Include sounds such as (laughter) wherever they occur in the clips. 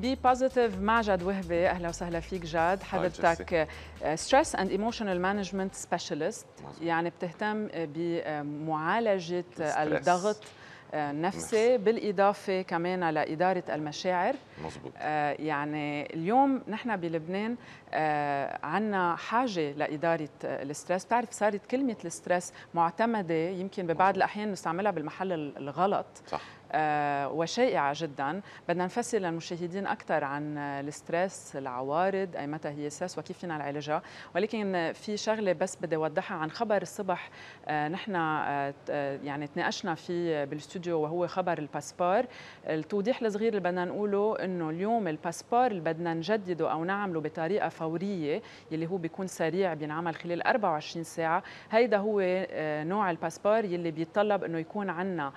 بي بوزيتيف مع جاد وهبي اهلا وسهلا فيك جاد حضرتك ستريس اند ايموشنال مانجمنت سبيشالست يعني بتهتم آه، بمعالجه آه، الضغط النفسي آه، بالإضافة كمان لإدارة المشاعر مزبوط. آه يعني اليوم نحن بلبنان آه عنا حاجة لإدارة الستريس بتعرف صارت كلمة الستريس معتمدة يمكن ببعض مزبوط. الأحيان نستعملها بالمحل الغلط صح. آه، وشائعة جدا بدنا نفسر للمشاهدين أكثر عن آه، الستريس العوارض أي متى هي ساس وكيف فينا نعالجها ولكن في شغلة بس بدي أوضحها عن خبر الصبح آه، نحن يعني تناقشنا فيه بالاستوديو وهو خبر الباسبور التوضيح الصغير اللي بدنا نقوله انه اليوم الباسبور اللي بدنا نجدده او نعمله بطريقه فوريه يلي هو بيكون سريع بينعمل خلال 24 ساعه هيدا هو نوع الباسبور يلي بيتطلب انه يكون عندنا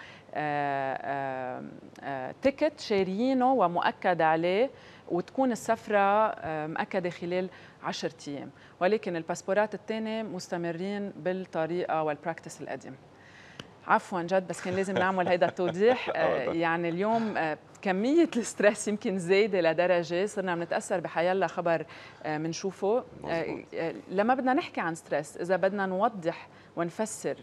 تيكت شارينه ومؤكد عليه وتكون السفرة آه، مؤكدة خلال 10 أيام ولكن الباسبورات الثانية مستمرين بالطريقة والبراكتس القديم عفوا جد بس كان لازم نعمل هيدا التوضيح (laughs) آه، آه، يعني اليوم كمية الستريس يمكن زايدة لدرجة صرنا بنتأثر بحيالله خبر بنشوفه لما بدنا نحكي عن ستريس إذا بدنا نوضح ونفسر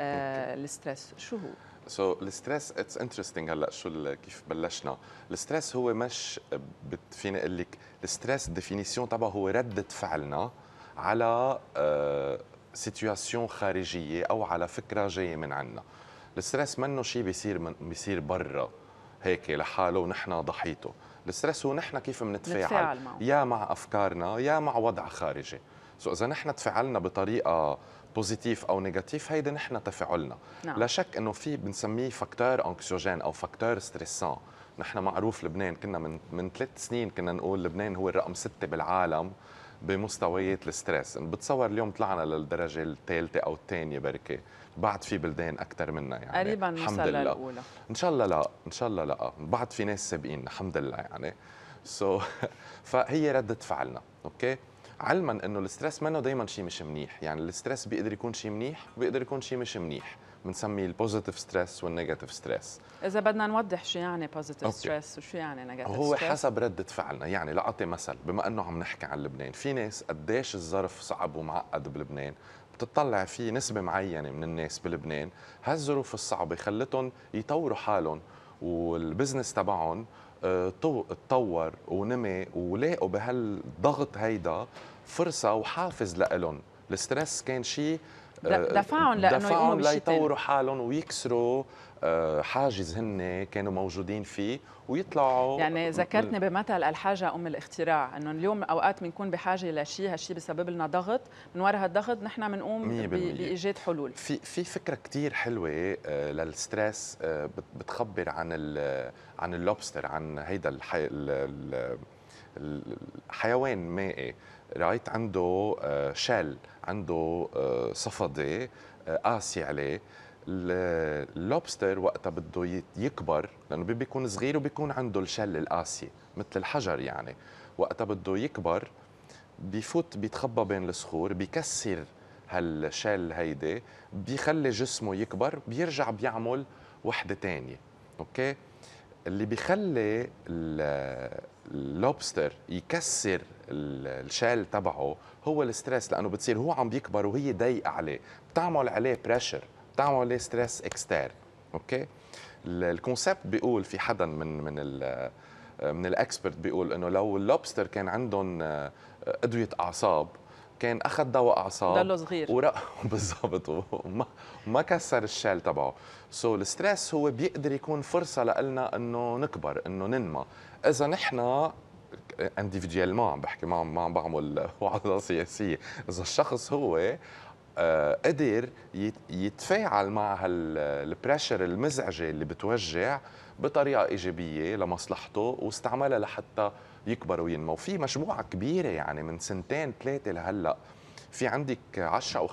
الستريس شو هو؟ سو الستريس اتس انترستينج هلا شو كيف بلشنا الستريس هو مش فيني اقول لك الستريس ديفينيسيون تبعه هو رده فعلنا على سيتوياسيون آه، خارجيه او على فكره جايه من عنا الستريس منه شيء بيصير من بيصير برا هيك لحاله ونحن ضحيته الستريس هو نحن كيف بنتفاعل يا مع افكارنا يا مع وضع خارجي سو اذا نحن تفاعلنا بطريقه بوزيتيف او نيجاتيف هيدا نحن تفاعلنا نعم. لا شك انه في بنسميه فاكتور انكسيوجين او فاكتور ستريسان نحن معروف لبنان كنا من من ثلاث سنين كنا نقول لبنان هو الرقم ستة بالعالم بمستويات الستريس بتصور اليوم طلعنا للدرجة الثالثة أو الثانية بركة بعد في بلدان اكثر منا يعني قريبا الحمد لله الاولى ان شاء الله لا ان شاء الله لا بعد في ناس سابقين الحمد لله يعني سو so (laughs) فهي رده فعلنا اوكي علما انه الستريس منه دائما شيء مش منيح يعني الستريس بيقدر يكون شيء منيح وبيقدر يكون شيء مش منيح بنسميه البوزيتيف ستريس والنيجاتيف ستريس اذا بدنا نوضح شو يعني بوزيتيف ستريس وشو يعني نيجاتيف ستريس هو حسب رده فعلنا يعني لاعطي مثل بما انه عم نحكي عن لبنان في ناس قديش الظرف صعب ومعقد بلبنان بتطلع في نسبة معينة من الناس بلبنان هالظروف الصعبة خلتهم يطوروا حالهم والبزنس تبعهم آه، تطور ونمي ولاقوا بهالضغط هيدا فرصة وحافز لإلهم الستريس كان شيء آه، دفعهم لانه دفعهم ليطوروا حالهم ويكسروا آه، حاجز هن كانوا موجودين فيه ويطلعوا يعني ذكرتني بمثل الحاجه ام الاختراع انه اليوم اوقات بنكون بحاجه لشيء هالشيء بسبب لنا ضغط من وراء هالضغط نحن بنقوم بايجاد حلول في في فكره كثير حلوه آه، للستريس آه، بتخبر عن عن اللوبستر عن هيدا الحي... الحيوان مائي رايت عنده شال عنده صفدة قاسي عليه اللوبستر وقتها بده يكبر لانه بيكون صغير وبيكون عنده الشل القاسي مثل الحجر يعني وقتها بده يكبر بفوت بيتخبى بين الصخور بيكسر هالشل هيدي بيخلي جسمه يكبر بيرجع بيعمل وحده ثانيه اوكي اللي بيخلي اللوبستر يكسر الشال تبعه هو الستريس لانه بتصير هو عم بيكبر وهي ضيقه عليه بتعمل عليه بريشر بتعمل لي ستريس اكستير اوكي الكونسبت بيقول في حدا من من ال من الاكسبرت بيقول انه لو اللوبستر كان عندهم آه، ادويه اعصاب كان اخذ دواء اعصاب ضله صغير ورق (laughs) بالضبط وما ما كسر الشال تبعه سو so, الستريس هو بيقدر يكون فرصه لنا انه نكبر انه ننمى اذا نحن انديفيديالمون آه، عم بحكي ما عم بعمل (laughs) وعظه سياسيه اذا الشخص هو آه، قدر يتفاعل مع هالبريشر المزعجه اللي بتوجع بطريقه ايجابيه لمصلحته واستعملها لحتى يكبر وينمو في مجموعه كبيره يعني من سنتين ثلاثه لهلا في عندك 10 او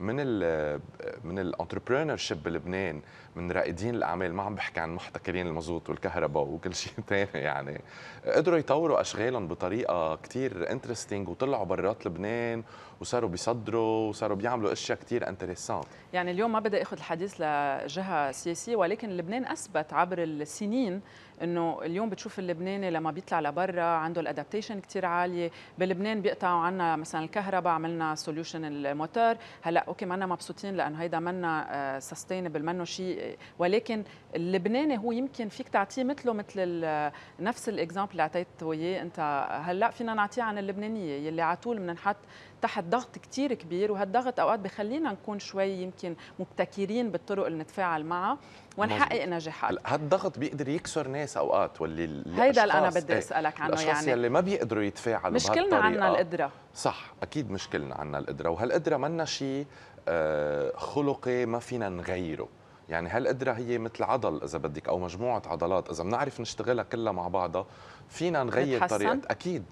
من الـ من الانتربرينور شيب بلبنان من رائدين الاعمال ما عم بحكي عن محتكرين المازوت والكهرباء وكل شيء ثاني (laughs) يعني قدروا يطوروا اشغالهم بطريقه كثير انترستينج وطلعوا برات لبنان وصاروا بيصدروا وصاروا بيعملوا اشياء كثير انتريسانت يعني اليوم ما بدي اخذ الحديث لجهه سياسيه ولكن لبنان اثبت عبر السنين انه اليوم بتشوف اللبناني لما بيطلع لبرا عنده الادابتيشن كثير عاليه بلبنان بيقطعوا عنا مثلا الكهرباء عملنا سوليوشن الموتور هلا اوكي منا مبسوطين لان هيدا منا سستينبل آه، منه شيء ولكن اللبناني هو يمكن فيك تعطيه مثله مثل آه، نفس الاكزامبل اللي اعطيته اياه انت هلا فينا نعطيه عن اللبنانيه يلي على طول بننحط تحت ضغط كتير كبير وهالضغط اوقات بخلينا نكون شوي يمكن مبتكرين بالطرق اللي نتفاعل معها ونحقق نجاحات هالضغط بيقدر يكسر ناس اوقات واللي هيدا اللي انا بدي إيه. اسالك عنه الأشخاص يعني اللي ما بيقدروا يتفاعلوا مشكلنا عنا القدره صح اكيد مشكلنا عنا القدره وهالقدره منا شيء آه، خلقي ما فينا نغيره يعني هالقدرة هي مثل عضل إذا بدك أو مجموعة عضلات إذا بنعرف نشتغلها كلها مع بعضها فينا نغير طريقة أكيد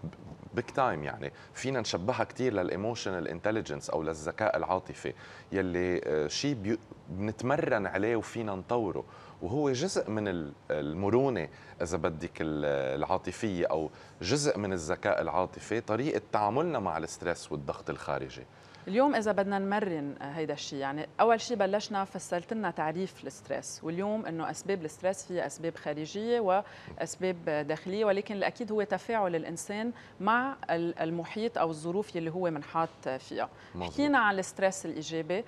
بيك تايم يعني فينا نشبهها كثير للايموشنال انتليجنس او للذكاء العاطفي يلي آه، شيء بنتمرن عليه وفينا نطوره وهو جزء من المرونه اذا بدك العاطفيه او جزء من الذكاء العاطفي طريقه تعاملنا مع الاسترس والضغط الخارجي اليوم اذا بدنا نمرن هيدا الشيء يعني اول شيء بلشنا فسرت لنا تعريف الستريس واليوم انه اسباب الستريس في اسباب خارجيه واسباب داخليه ولكن الاكيد هو تفاعل الانسان مع المحيط او الظروف اللي هو منحاط فيها مزبوط. حكينا عن الستريس الايجابي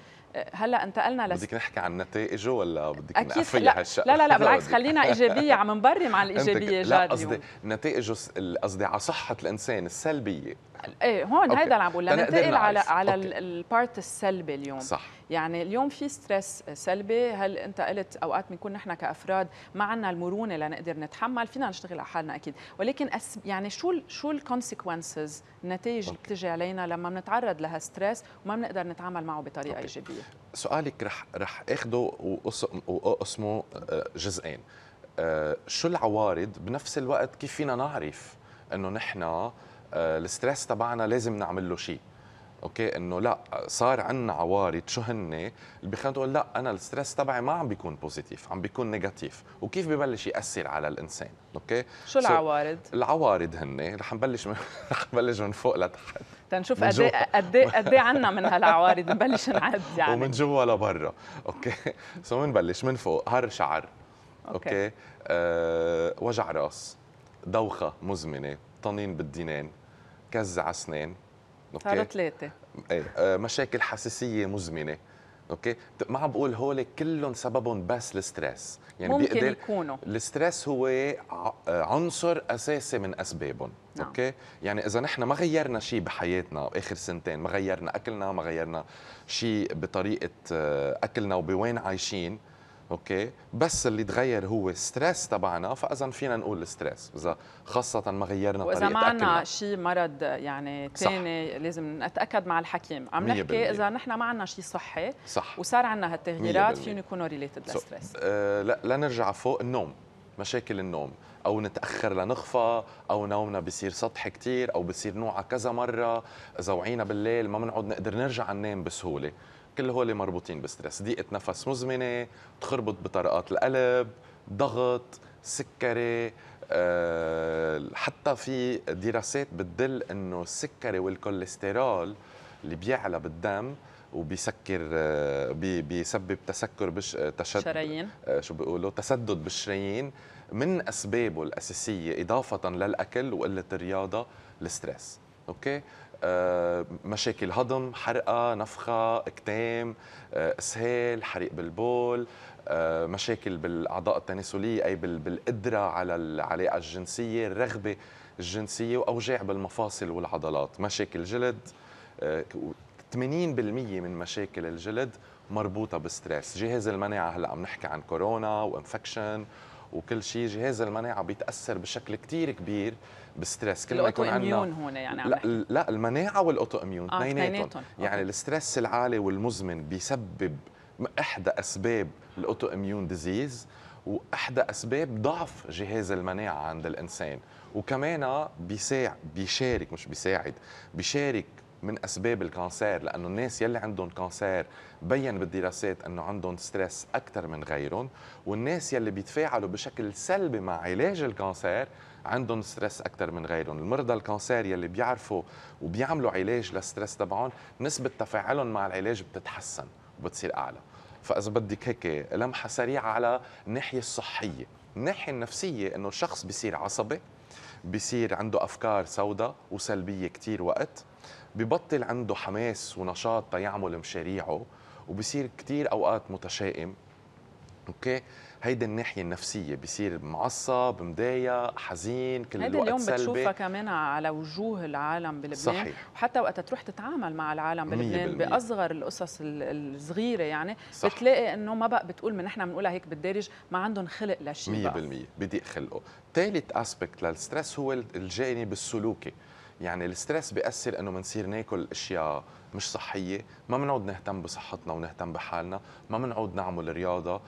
هلا انتقلنا لس... بدك نحكي عن نتائجه ولا بدك نقفل لا, لا لا لا (laughs) بالعكس خلينا ايجابيه عم نبرم على (laughs) الايجابيه جاد لا قصدي نتائجه قصدي على صحه الانسان السلبيه ايه هون هيدا اللي عم بقول لننتقل على على البارت السلبي اليوم صح يعني اليوم في ستريس سلبي هل انت قلت اوقات بنكون نحن كافراد ما عندنا المرونه لنقدر نتحمل فينا نشتغل على حالنا اكيد ولكن أس يعني شو شو الكونسيكونسز النتائج اللي بتجي علينا لما بنتعرض لهالستريس وما بنقدر نتعامل معه بطريقه أوكي. ايجابيه سؤالك رح رح اخده واقسمه آه، جزئين آه، شو العوارض بنفس الوقت كيف فينا نعرف انه نحن آه، الستريس تبعنا لازم نعمل له شيء اوكي انه لا صار عندنا عوارض شو هن اللي بخلينا تقول لا انا الستريس تبعي ما عم بيكون بوزيتيف عم بيكون نيجاتيف وكيف ببلش ياثر على الانسان اوكي شو العوارض so, العوارض هن رح نبلش من (laughs) رح نبلش من فوق لتحت تنشوف قد ايه قد ايه قد ايه عنا من هالعوارض نبلش نعد يعني ومن جوا لبرا اوكي سو so, بنبلش من فوق هر شعر اوكي, أوكي. أه وجع راس دوخه مزمنه طنين بالدينان على اسنان اوكي ثلاثه ايه آه، مشاكل حساسيه مزمنه اوكي ما عم بقول هول كلهم سببهم بس الستريس يعني ممكن بيقدر يكونوا الستريس هو آه، عنصر اساسي من اسبابهم نعم. اوكي يعني اذا نحن ما غيرنا شيء بحياتنا اخر سنتين ما غيرنا اكلنا ما غيرنا شيء بطريقه آه، اكلنا وبوين عايشين اوكي بس اللي تغير هو ستريس تبعنا فاذا فينا نقول ستريس اذا خاصه ما غيرنا طريقه اكلنا واذا شيء مرض يعني ثاني لازم نتاكد مع الحكيم عم نحكي اذا نحن ما عندنا شيء صحي صح وصار عندنا هالتغييرات فيهم يكونوا ريليتد للستريس أه لا لنرجع فوق النوم مشاكل النوم او نتاخر لنخفى او نومنا بصير سطحي كثير او بصير نوعى كذا مره اذا وعينا بالليل ما بنقعد نقدر نرجع ننام بسهوله كل هول مربوطين بالستريس ضيقه نفس مزمنه تخربط بطرقات القلب ضغط سكري أه حتى في دراسات بتدل انه السكري والكوليسترول اللي بيعلى بالدم وبيسكر آه، بيسبب تسكر بش آه، تشد شرايين آه، شو بيقولوا تسدد بالشرايين من اسبابه الاساسيه اضافه للاكل وقله الرياضه الستريس اوكي آه، مشاكل هضم حرقه نفخه اكتام آه، اسهال حريق بالبول آه، مشاكل بالاعضاء التناسليه اي بالقدره على العلاقه الجنسيه الرغبه الجنسيه واوجاع بالمفاصل والعضلات مشاكل جلد 80% من مشاكل الجلد مربوطه بالستريس جهاز المناعه هلا عم نحكي عن كورونا وانفكشن وكل شيء جهاز المناعه بيتاثر بشكل كثير كبير بالستريس كل ما يكون عندنا هون يعني لا لا المناعه والاوتو اميون آه، اثنيناتهم آه يعني الستريس العالي والمزمن بيسبب احدى اسباب الاوتو اميون ديزيز واحدى اسباب ضعف جهاز المناعه عند الانسان وكمان بيساعد بيشارك مش بيساعد بيشارك من اسباب الكانسير لانه الناس يلي عندهم كانسير بين بالدراسات انه عندهم ستريس اكثر من غيرهم والناس يلي بيتفاعلوا بشكل سلبي مع علاج الكانسير عندهم ستريس اكثر من غيرهم المرضى الكانسير يلي بيعرفوا وبيعملوا علاج للستريس تبعهم نسبه تفاعلهم مع العلاج بتتحسن وبتصير اعلى فاذا بدك هيك لمحه سريعه على الناحيه الصحيه الناحيه النفسيه انه الشخص بيصير عصبي بيصير عنده افكار سوداء وسلبيه كثير وقت ببطل عنده حماس ونشاط تيعمل مشاريعه وبصير كتير اوقات متشائم اوكي هيدي الناحيه النفسيه بصير معصب مضايق حزين كل هيدا الوقت اليوم سلبي بتشوفها كمان على وجوه العالم بلبنان صحيح. وحتى وقت تروح تتعامل مع العالم بلبنان باصغر القصص الصغيره يعني صح. بتلاقي انه ما بقى بتقول من نحن بنقولها هيك بالدارج ما عندهم خلق لشيء 100% بضيق خلقه ثالث اسبكت للستريس هو الجانب السلوكي يعني الستريس بياثر انه بنصير ناكل اشياء مش صحيه ما بنعود نهتم بصحتنا ونهتم بحالنا ما بنعود نعمل رياضه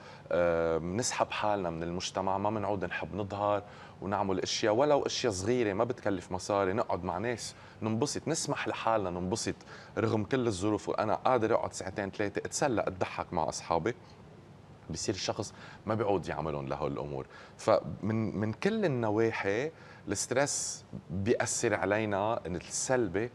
بنسحب آه، حالنا من المجتمع ما بنعود نحب نظهر ونعمل اشياء ولو اشياء صغيره ما بتكلف مصاري نقعد مع ناس ننبسط نسمح لحالنا ننبسط رغم كل الظروف وانا قادر اقعد ساعتين ثلاثه اتسلى اتضحك مع اصحابي بصير الشخص ما بيعود يعملهم لهول الامور فمن من كل النواحي الستريس بيأثر علينا السلبي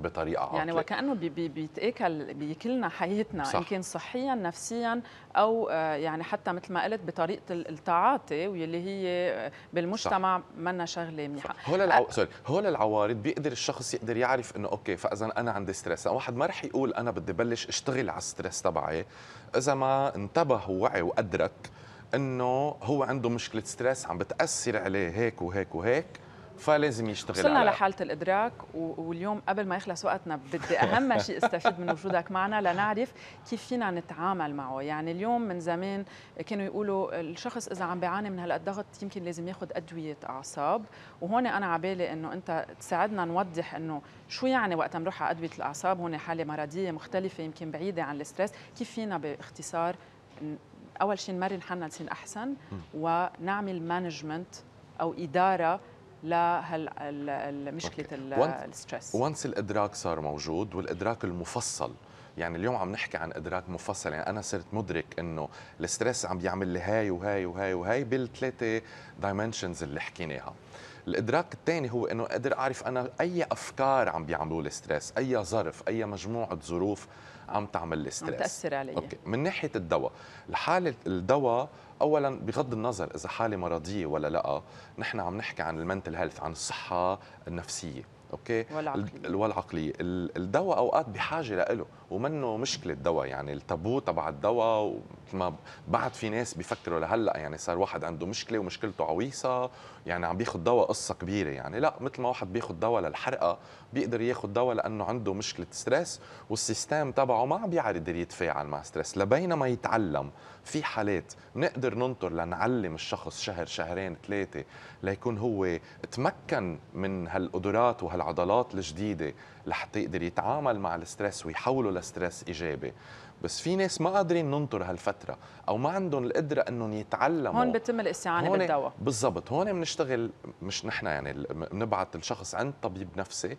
بطريقه عاطله يعني وكانه بيتاكل بيكلنا حياتنا صح. ان كان صحيا نفسيا او آه، يعني حتى مثل ما قلت بطريقه التعاطي واللي هي آه، بالمجتمع منا شغله منيحه هول العو... سوري هول العوارض بيقدر الشخص يقدر يعرف انه اوكي فاذا انا عندي ستريس واحد ما رح يقول انا بدي بلش اشتغل على الستريس تبعي اذا ما انتبه ووعي وادرك انه هو عنده مشكله ستريس عم بتاثر عليه هيك وهيك وهيك فلازم يشتغل وصلنا على... لحاله الادراك واليوم قبل ما يخلص وقتنا بدي اهم شيء استفيد من وجودك معنا لنعرف كيف فينا نتعامل معه يعني اليوم من زمان كانوا يقولوا الشخص اذا عم بيعاني من هالضغط يمكن لازم ياخذ ادويه اعصاب وهون انا على بالي انه انت تساعدنا نوضح انه شو يعني وقت بنروح على ادويه الاعصاب هون حاله مرضيه مختلفه يمكن بعيده عن الستريس كيف فينا باختصار اول شيء نمرن حالنا نصير احسن ونعمل مانجمنت او اداره لمشكله الستريس وانس الادراك صار موجود والادراك المفصل يعني اليوم عم نحكي عن ادراك مفصل يعني انا صرت مدرك انه الستريس عم بيعمل لي هاي وهاي وهاي وهاي بالثلاثه دايمنشنز اللي حكيناها الادراك الثاني هو انه اقدر اعرف انا اي افكار عم بيعملوا لي ستريس اي ظرف اي مجموعه ظروف عم تعمل لي ستريس عم تاثر علي اوكي من ناحيه الدواء الحاله الدواء اولا بغض النظر اذا حاله مرضيه ولا لا نحن عم نحكي عن المنتل هيلث عن الصحه النفسيه اوكي والعقليه والعقليه الدواء اوقات بحاجه لإله ومنه مشكله الدواء يعني التابو تبع الدواء ما بعد في ناس بيفكروا لهلا يعني صار واحد عنده مشكله ومشكلته عويصه يعني عم بياخذ دواء قصه كبيره يعني لا مثل ما واحد بياخذ دواء للحرقه بيقدر ياخذ دواء لانه عنده مشكله ستريس والسيستم تبعه ما عم بيقدر يتفاعل مع ستريس لبينما يتعلم في حالات نقدر ننطر لنعلم الشخص شهر شهرين ثلاثه ليكون هو تمكن من هالقدرات وهالعضلات الجديده لحتى يقدر يتعامل مع الستريس ويحوله لستريس ايجابي بس في ناس ما قادرين ننطر هالفتره او ما عندهم القدره انهم يتعلموا هون بتم الاستعانه بالدواء بالضبط هون بنشتغل مش نحن يعني بنبعث الشخص عند طبيب نفسي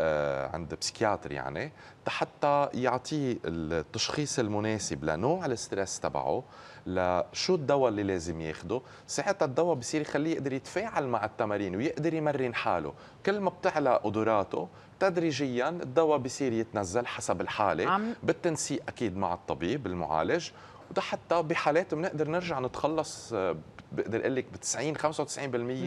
آه، عند بسكياتر يعني حتى يعطيه التشخيص المناسب لنوع الستريس تبعه لشو الدواء اللي لازم ياخده ساعتها الدواء بصير يخليه يقدر يتفاعل مع التمارين ويقدر يمرن حاله كل ما بتعلى قدراته تدريجيا الدواء بصير يتنزل حسب الحاله عم. بالتنسيق اكيد مع الطبيب المعالج وده حتى بحالات بنقدر نرجع نتخلص آه، بقدر اقول لك ب 90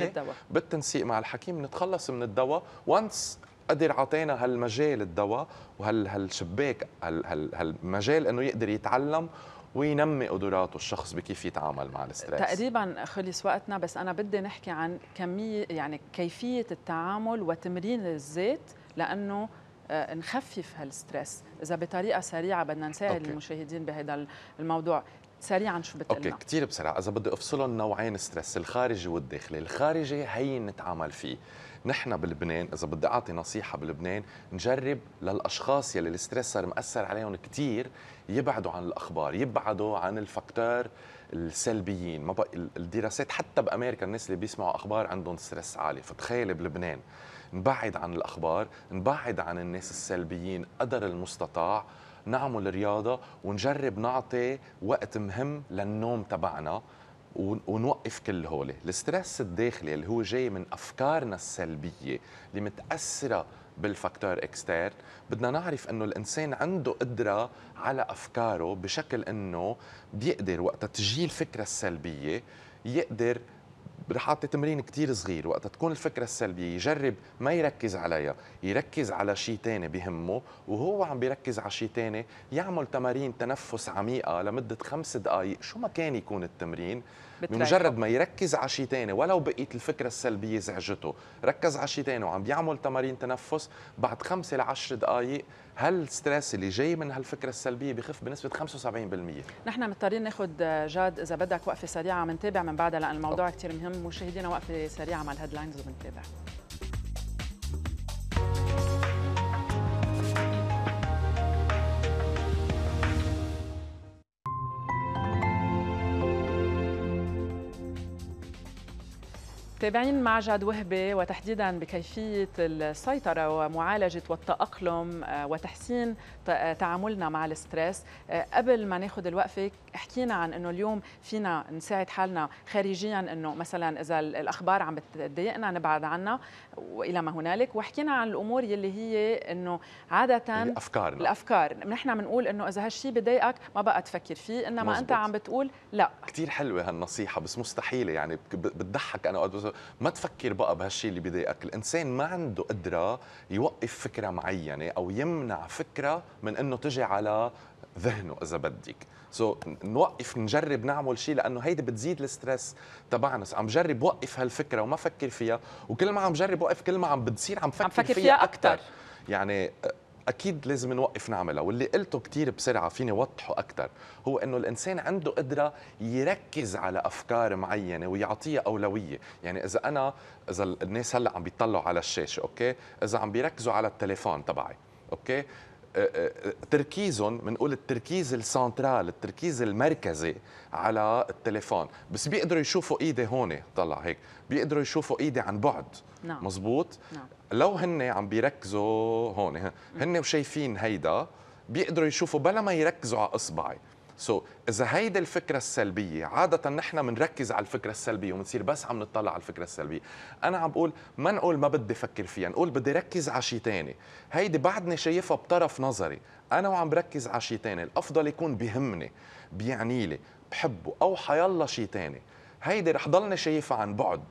95% بالتنسيق مع الحكيم نتخلص من الدواء وانس قدر عطينا هالمجال الدواء وهالشباك هالمجال انه يقدر يتعلم وينمي قدراته الشخص بكيف يتعامل مع الستريس تقريبا خلص وقتنا بس انا بدي نحكي عن كميه يعني كيفيه التعامل وتمرين الذات لانه آه، نخفف هالستريس اذا بطريقه سريعه بدنا نساعد أوكي. المشاهدين بهذا الموضوع سريعا شو بتقول اوكي كثير بسرعه اذا بدي افصلهم نوعين ستريس الخارجي والداخلي الخارجي هي نتعامل فيه نحن بلبنان اذا بدي اعطي نصيحه بلبنان نجرب للاشخاص يلي الستريس صار مأثر عليهم كثير يبعدوا عن الاخبار يبعدوا عن الفاكتور السلبيين ما بق... الدراسات حتى بامريكا الناس اللي بيسمعوا اخبار عندهم ستريس عالي فتخيل بلبنان نبعد عن الاخبار نبعد عن الناس السلبيين قدر المستطاع نعمل رياضه ونجرب نعطي وقت مهم للنوم تبعنا ونوقف كل هول الستريس الداخلي اللي هو جاي من افكارنا السلبيه اللي متاثره بالفاكتور اكستيرن بدنا نعرف انه الانسان عنده قدره على افكاره بشكل انه بيقدر وقت تجي الفكره السلبيه يقدر رح اعطي تمرين كثير صغير وقت تكون الفكره السلبيه يجرب ما يركز عليها يركز على شيء ثاني بهمه وهو عم بيركز على شيء ثاني يعمل تمارين تنفس عميقه لمده خمس دقائق شو ما كان يكون التمرين بمجرد ما يركز على شيء ثاني ولو بقيت الفكره السلبيه زعجته ركز على شيء ثاني وعم بيعمل تمارين تنفس بعد خمسة لعشر دقائق هالستريس اللي جاي من هالفكره السلبيه بخف بنسبه 75% نحن مضطرين ناخذ جاد اذا بدك وقفه سريعه منتابع من بعدها لان الموضوع كثير مهم مشاهدينا وقفه سريعه مع الهيدلاينز وبنتابع متابعين مع جاد وهبه وتحديدا بكيفيه السيطره ومعالجه والتاقلم آه، وتحسين آه، تعاملنا مع الستريس آه، قبل ما ناخذ الوقفه حكينا عن انه اليوم فينا نساعد حالنا خارجيا انه مثلا اذا الاخبار عم بتضايقنا نبعد عنها والى ما هنالك وحكينا عن الامور يلي هي انه عاده الافكار الافكار نحن بنقول انه اذا هالشيء بضايقك ما بقى تفكر فيه انما مزبط. انت عم بتقول لا كثير حلوه هالنصيحه بس مستحيله يعني بتضحك انا ما تفكر بقى بهالشيء اللي بيضايقك الانسان ما عنده قدره يوقف فكره معينه او يمنع فكره من انه تجي على ذهنه اذا بدك سو so, نوقف نجرب نعمل شيء لانه هيدي بتزيد الستريس تبعنا عم جرب وقف هالفكره وما فكر فيها وكل ما عم جرب وقف كل ما عم بتصير عم فكر, عم فكر فيها, فيها اكثر يعني اكيد لازم نوقف نعملها واللي قلته كثير بسرعه فيني وضحه اكثر هو انه الانسان عنده قدره يركز على افكار معينه ويعطيها اولويه يعني اذا انا اذا الناس هلا عم بيطلعوا على الشاشه اوكي اذا عم بيركزوا على التليفون تبعي اوكي تركيزهم بنقول التركيز السنترال التركيز المركزي على التليفون بس بيقدروا يشوفوا ايدي هون طلع هيك بيقدروا يشوفوا ايدي عن بعد نعم. مزبوط نعم. لو هن عم بيركزوا هون هن وشايفين هيدا بيقدروا يشوفوا بلا ما يركزوا على اصبعي سو so, اذا هيدي الفكره السلبيه عاده نحن بنركز على الفكره السلبيه وبنصير بس عم نطلع على الفكره السلبيه انا عم بقول ما نقول ما بدي افكر فيها نقول بدي ركز على شيء ثاني هيدي بعدني شايفها بطرف نظري انا وعم بركز على شيء ثاني الافضل يكون بهمني بيعني لي بحبه او حيالله شيء ثاني هيدي رح ضلني شايفها عن بعد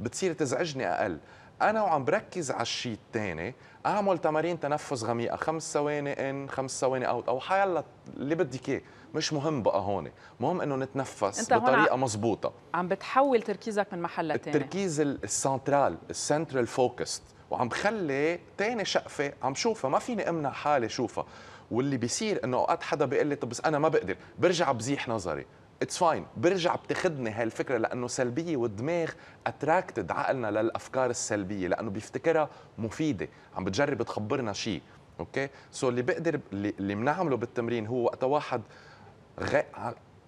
بتصير تزعجني اقل انا وعم بركز على الشيء الثاني اعمل تمارين تنفس غميقه خمس ثواني ان خمس ثواني اوت او حيلا اللي بدك اياه مش مهم بقى هون مهم انه نتنفس بطريقه مضبوطه عم بتحول تركيزك من محل تاني التركيز السنترال السنترال فوكست وعم بخلي تاني شقفه عم شوفها ما فيني امنع حالي شوفها واللي بيصير انه اوقات حدا بيقول لي طب بس انا ما بقدر برجع بزيح نظري اتس فاين برجع بتاخذني هالفكره لانه سلبيه والدماغ اتراكتد عقلنا للافكار السلبيه لانه بيفتكرها مفيده عم بتجرب تخبرنا شيء اوكي سو اللي بقدر اللي بنعمله بالتمرين هو وقت واحد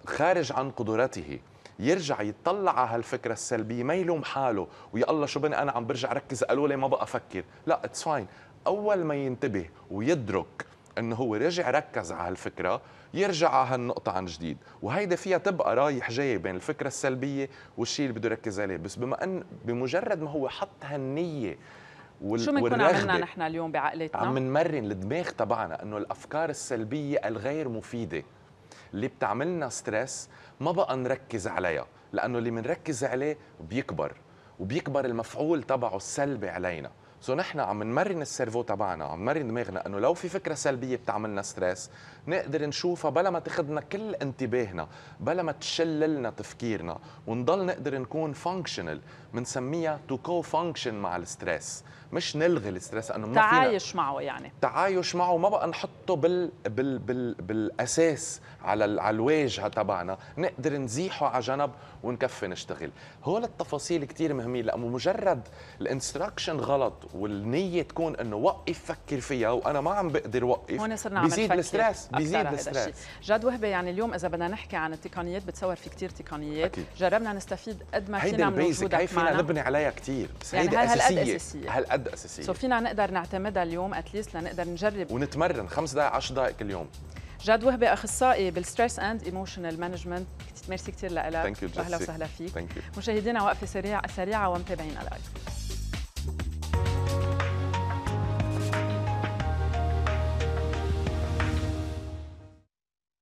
خارج عن قدراته يرجع يطلع على هالفكره السلبيه ما يلوم حاله ويا الله شو بني انا عم برجع ركز قالوا لي ما بقى افكر لا اتس فاين اول ما ينتبه ويدرك انه هو رجع ركز على هالفكره يرجع على هالنقطه عن جديد وهيدا فيها تبقى رايح جاي بين الفكره السلبيه والشيء اللي بده يركز عليه بس بما ان بمجرد ما هو حط هالنيه وال... شو بنكون عملنا نحن اليوم بعقلتنا؟ عم نمرن الدماغ تبعنا انه الافكار السلبيه الغير مفيده اللي بتعملنا ستريس ما بقى نركز عليها لانه اللي بنركز عليه بيكبر وبيكبر المفعول تبعه السلبي علينا سو نحن عم نمرن السيرفو تبعنا عم نمرن دماغنا انه لو في فكره سلبيه بتعملنا ستريس نقدر نشوفها بلا ما تاخذنا كل انتباهنا بلا ما تشللنا تفكيرنا ونضل نقدر نكون فانكشنال بنسميها تو كو فانكشن مع الستريس مش نلغي الستريس انه ما تعايش معه يعني تعايش معه ما بقى نحطه بال بال بال بالاساس على على الواجهه تبعنا نقدر نزيحه على جنب ونكفي نشتغل هول التفاصيل كثير مهمه لانه مجرد الانستراكشن غلط والنيه تكون انه وقف فكر فيها وانا ما عم بقدر وقف هون صرنا عم بيزيد الستريس بيزيد الستريس جد وهبه يعني اليوم اذا بدنا نحكي عن التقنيات بتصور في كثير تقنيات أكيد. جربنا نستفيد قد ما فينا من وجودك معنا هيدي فينا نبني عليها كثير بس يعني هيدي اساسيه هالقد ماده اساسيه سو فينا نقدر نعتمدها اليوم اتليست لنقدر نجرب ونتمرن خمس دقائق 10 دقائق كل يوم جاد وهبي اخصائي بالستريس اند ايموشنال مانجمنت ميرسي كثير لك اهلا وسهلا فيك مشاهدينا وقفه سريعه سريعه ومتابعين لايف